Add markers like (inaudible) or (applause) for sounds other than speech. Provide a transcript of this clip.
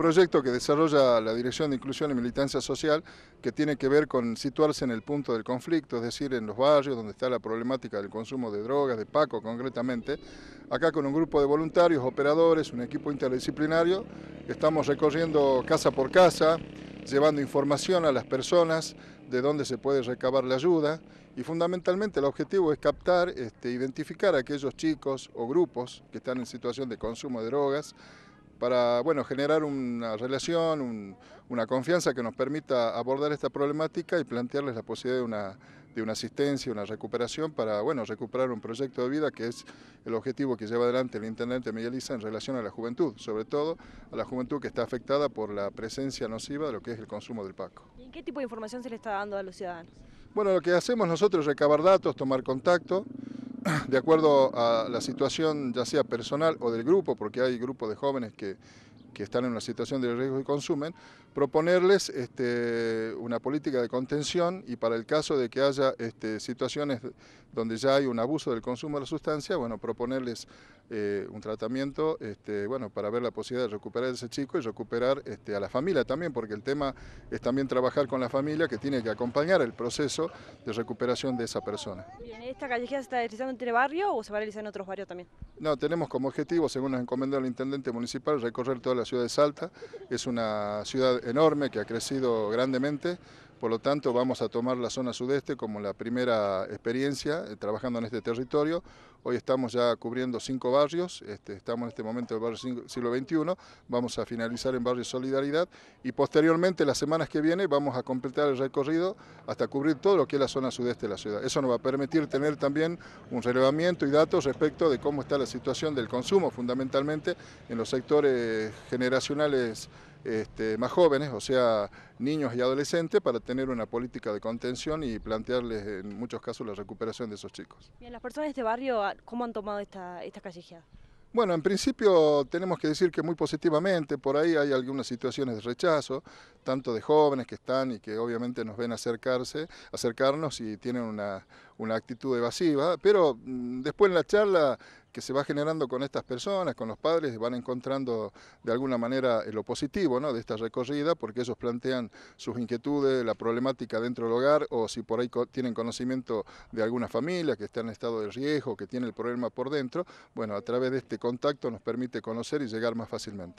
proyecto que desarrolla la Dirección de Inclusión y Militancia Social que tiene que ver con situarse en el punto del conflicto, es decir, en los barrios donde está la problemática del consumo de drogas, de Paco concretamente. Acá con un grupo de voluntarios, operadores, un equipo interdisciplinario, estamos recorriendo casa por casa, llevando información a las personas de dónde se puede recabar la ayuda y fundamentalmente el objetivo es captar, este, identificar a aquellos chicos o grupos que están en situación de consumo de drogas, para bueno, generar una relación, una confianza que nos permita abordar esta problemática y plantearles la posibilidad de una, de una asistencia, una recuperación para bueno, recuperar un proyecto de vida que es el objetivo que lleva adelante el Intendente Miguel en relación a la juventud, sobre todo a la juventud que está afectada por la presencia nociva de lo que es el consumo del Paco. ¿Y qué tipo de información se le está dando a los ciudadanos? Bueno, lo que hacemos nosotros es recabar datos, tomar contacto, (clears throat) de acuerdo a la situación ya sea personal o del grupo, porque hay grupos de jóvenes que que están en una situación de riesgo y consumen, proponerles este, una política de contención y para el caso de que haya este, situaciones donde ya hay un abuso del consumo de la sustancia, bueno, proponerles eh, un tratamiento este, bueno, para ver la posibilidad de recuperar a ese chico y recuperar a la familia también, porque el tema es también trabajar con la familia que tiene que acompañar el proceso de recuperación de esa persona. esta callejera se está realizando entre barrio o se va a realizar en otros barrios también? No, tenemos como objetivo, según nos encomendó el intendente municipal, recorrer toda la ciudad de Salta. Es una ciudad enorme que ha crecido grandemente. Por lo tanto, vamos a tomar la zona sudeste como la primera experiencia eh, trabajando en este territorio. Hoy estamos ya cubriendo cinco barrios, este, estamos en este momento en el barrio siglo XXI, vamos a finalizar en barrio Solidaridad y posteriormente, las semanas que vienen, vamos a completar el recorrido hasta cubrir todo lo que es la zona sudeste de la ciudad. Eso nos va a permitir tener también un relevamiento y datos respecto de cómo está la situación del consumo, fundamentalmente en los sectores generacionales este, más jóvenes, o sea, niños y adolescentes, para tener una política de contención y plantearles en muchos casos la recuperación de esos chicos. Bien, las personas de este barrio, ah, ¿cómo han tomado esta, esta callejeada? Bueno, en principio tenemos que decir que muy positivamente, por ahí hay algunas situaciones de rechazo, tanto de jóvenes que están y que obviamente nos ven acercarse, acercarnos y tienen una, una actitud evasiva, pero mm, después en la charla que se va generando con estas personas, con los padres, van encontrando de alguna manera lo positivo ¿no? de esta recorrida, porque ellos plantean sus inquietudes, la problemática dentro del hogar, o si por ahí tienen conocimiento de alguna familia que está en estado de riesgo, que tiene el problema por dentro, bueno, a través de este contacto nos permite conocer y llegar más fácilmente.